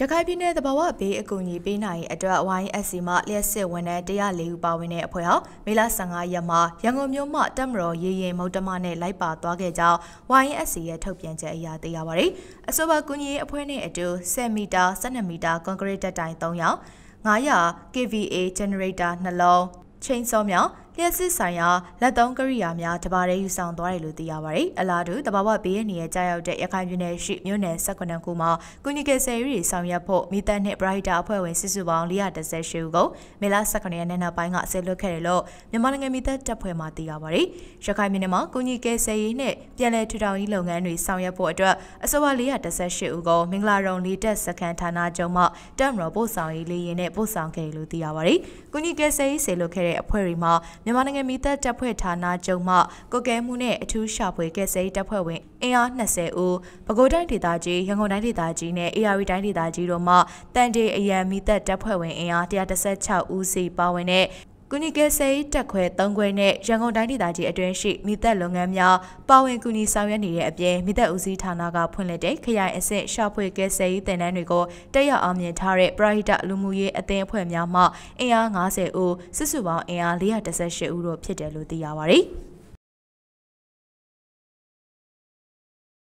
ရခိုင်ပြည်နယ်သဘာဝဘေးအကူအညီပေးနိုင်အတွက် YSC မှလျှက်စစ်ဝန်ထမ်း104ဦးပါဝင်တဲ့အဖွဲ့ဟာမေလ15ရက်မှာရန်ကုန်မြို့မှတပ်မတော်ရေရင်မုတ်တမနဲ့လိုက်ပါသွားခဲ့ကြောင်း YSC ရဲ့ထုတ်ပြန်ချက်အရသိရပါရယ်။အဆိုပါကူညီရေးအဖွဲ့နဲ့အတူ10မီတာ12မီတာကွန်ကရစ်တက်တိုင်3ယောက်900 kVA generator နှလုံးချိန်စောမြောင်းလျှက်စစ်ဆိုင်ရာလက်သုံးကရိယာများတပါးတည်းယူဆောင်သွားတယ်လို့သိရပါတယ်။အလားတူတဘာဝဘေးရနေရဲ့ကြားရောက်တဲ့ရခိုင်ပြည်နယ်ရှိမြို့နယ်18ခုမှာကုညီကယ်ဆယ်ရေးတွေဆောင်ရွက်ဖို့မိသားနဲ့ပရိုက်တာအဖွဲ့ဝင်စစ်စုပေါင်း418ဦးကိုမေလ18ရက်နေ့နောက်ပိုင်းကဆယ်လွတ်ခဲ့တယ်လို့မြန်မာနိုင်ငံမိသားတပ်ဖွဲ့မှသိရပါတယ်။ရခိုင်ပြည်နယ်မှာကုညီကယ်ဆယ်ရေးနဲ့ပြည်내ထူထောင်ရေးလုပ်ငန်းတွေဆောင်ရွက်ဖို့အတွက်အစိုးရ418ဦးကိုမင်္ဂလာရုံလေးတက်စကန်ဌာနချုပ်မှတပ်မတော်ပို့ဆောင်ရေးလေရင်နဲ့ပို့ဆောင်ခဲ့တယ်လို့သိရပါတယ်။ကုညီကယ်ဆယ်ရေးဆယ်လွတ်ခဲ့တဲ့အဖွဲ့တွေမှာမြန်မာနိုင်ငံမိသက်တပ်ဖွဲ့ဌာနချုပ်မှကုတ်ကဲမှုနဲ့အထူးရှာဖွေကဲဆဲတပ်ဖွဲ့ဝင်အင်အား20ဦးပဲခူးတိုင်းဒေသကြီးရန်ကုန်တိုင်းဒေသကြီးနဲ့အေရီတိုင်းဒေသကြီးတို့မှတန်တေအရန်မိသက်တပ်ဖွဲ့ဝင်အင်အား136ဦးစီပါဝင်တဲ့ကုနီကယ်ဆေးတက်ခွဲ၃ခွဲနဲ့ရန်ကုန်တိုင်းဒေသကြီးအတွင်းရှိမိသက်လုပ်ငန်းများပါဝင်ကူညီဆောင်ရွက်နေတဲ့အပြင်မိသက်ဦးစီးဌာနကဖွင့်လှစ်တဲ့ခရိုင်အဆင့်ရှာဖွေကယ်ဆေးသင်တန်းတွေကိုတက်ရောက်အောင်မြင်ထားတဲ့ပရဟိတလူမှုရေးအသင်းအဖွဲ့များမှအင်အား90ဦးစုစုပေါင်းအင်အား418ဦးတို့ဖြစ်တယ်လို့သိရပါဗျ။